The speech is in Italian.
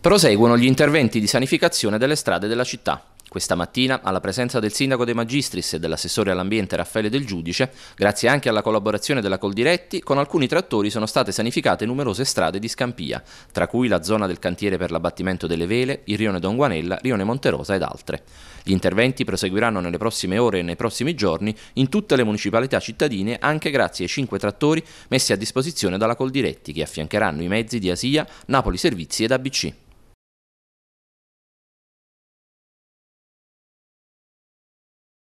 Proseguono gli interventi di sanificazione delle strade della città. Questa mattina, alla presenza del sindaco De Magistris e dell'assessore all'ambiente Raffaele Del Giudice, grazie anche alla collaborazione della Coldiretti, con alcuni trattori sono state sanificate numerose strade di Scampia, tra cui la zona del cantiere per l'abbattimento delle vele, il rione Don Guanella, rione Monterosa ed altre. Gli interventi proseguiranno nelle prossime ore e nei prossimi giorni in tutte le municipalità cittadine, anche grazie ai cinque trattori messi a disposizione dalla Coldiretti, che affiancheranno i mezzi di Asia, Napoli Servizi ed ABC.